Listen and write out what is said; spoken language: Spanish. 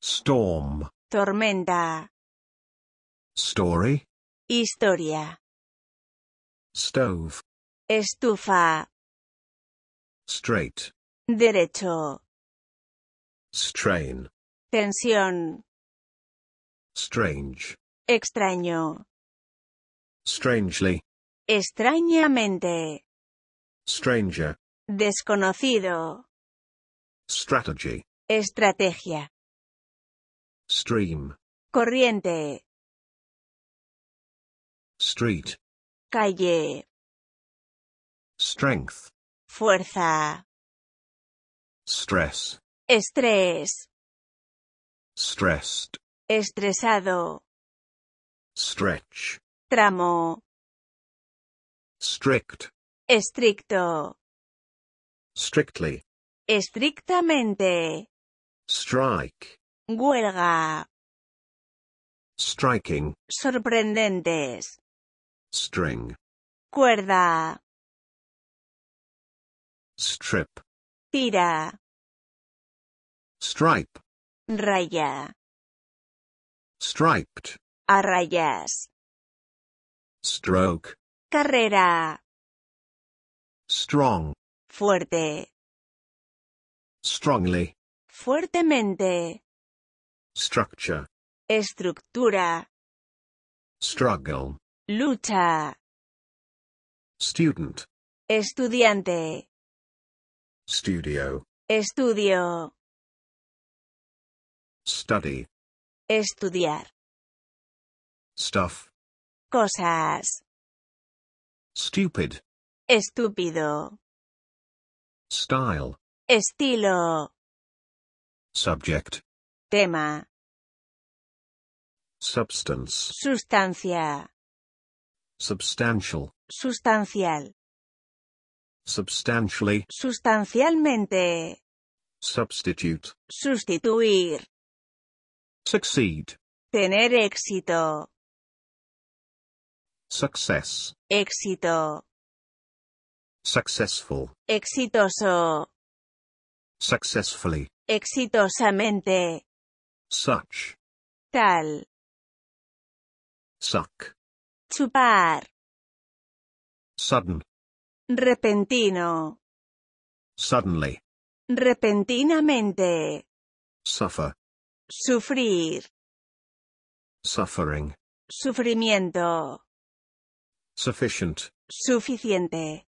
Storm. Tormenta. Story. Historia. Stove. Estufa. Straight. Derecho. Strain. Tensión. Strange. Extraño. Strangely. Extrañamente. Stranger. Desconocido. Strategy. Estrategia. Stream. Corriente. Street. Calle. Strength. Fuerza. Stress. Estrés. Stressed. Estresado. Stretch. Tramo. Strict. Estricto. Strictly. Estrictamente. Strike. Huelga. Striking. Sorprendentes. String. Cuerda. Strip. Tira. Stripe. Raya. Striped. A rayas. Stroke. Carrera. Strong. Fuerte. Strongly. Fuertemente. Structure. Estructura. Struggle. Lucha. Student. Estudiante. Studio. Estudio. Study. Estudiar. Stuff. Cosas. Stupid. Estúpido. Style. Estilo. Subject. Tema. Substance. Sustancia. Substantial. Sustancial. Substantially. Sustancialmente. Substitute. Sustituir. Succeed. Tener éxito. Success. Éxito. Successful. Exitoso. Successfully. Exitosamente. such tal suck chupar sudden repentino suddenly repentinamente suffer sufrir suffering sufrimiento sufficient suficiente